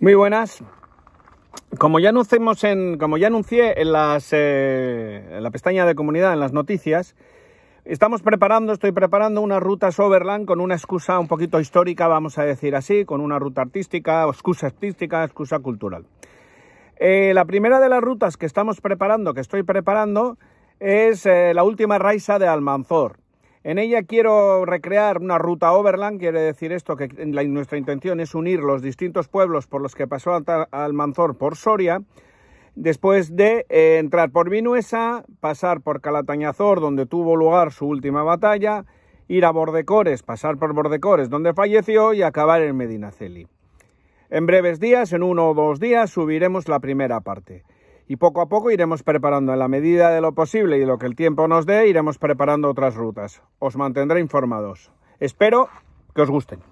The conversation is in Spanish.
Muy buenas. Como ya en, como ya anuncié en, las, eh, la pestaña de comunidad, en las noticias, estamos preparando, estoy preparando unas rutas overland con una excusa un poquito histórica, vamos a decir así, con una ruta artística, excusa artística, excusa cultural. Eh, la primera de las rutas que estamos preparando, que estoy preparando, es eh, la última raisa de Almanzor. En ella quiero recrear una ruta overland, quiere decir esto que nuestra intención es unir los distintos pueblos por los que pasó Almanzor por Soria, después de eh, entrar por Vinuesa, pasar por Calatañazor, donde tuvo lugar su última batalla, ir a Bordecores, pasar por Bordecores, donde falleció, y acabar en Medinaceli. En breves días, en uno o dos días, subiremos la primera parte y poco a poco iremos preparando en la medida de lo posible y de lo que el tiempo nos dé, iremos preparando otras rutas. Os mantendré informados. Espero que os gusten.